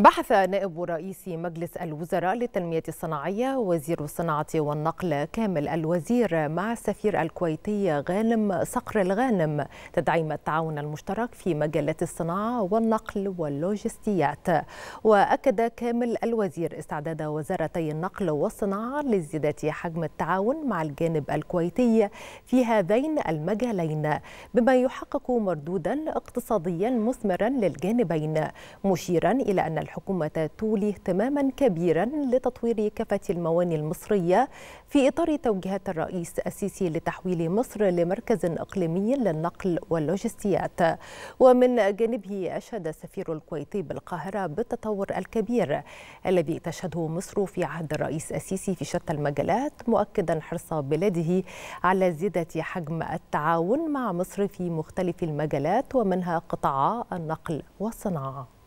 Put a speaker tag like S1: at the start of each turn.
S1: بحث نائب رئيس مجلس الوزراء للتنمية الصناعية وزير الصناعة والنقل كامل الوزير مع السفير الكويتي غانم صقر الغانم تدعيم التعاون المشترك في مجالات الصناعة والنقل واللوجستيات وأكد كامل الوزير استعداد وزارتي النقل والصناعة لازدادة حجم التعاون مع الجانب الكويتي في هذين المجالين بما يحقق مردودا اقتصاديا مثمرا للجانبين مشيرا إلى أن الحكومة تولي اهتماما كبيرا لتطوير كافة المواني المصرية في إطار توجيهات الرئيس السيسي لتحويل مصر لمركز إقليمي للنقل واللوجستيات ومن جانبه أشاد السفير الكويتي بالقاهرة بالتطور الكبير الذي تشهده مصر في عهد الرئيس السيسي في شتى المجالات مؤكدا حرص بلاده على زيادة حجم التعاون مع مصر في مختلف المجالات ومنها قطاع النقل والصناعه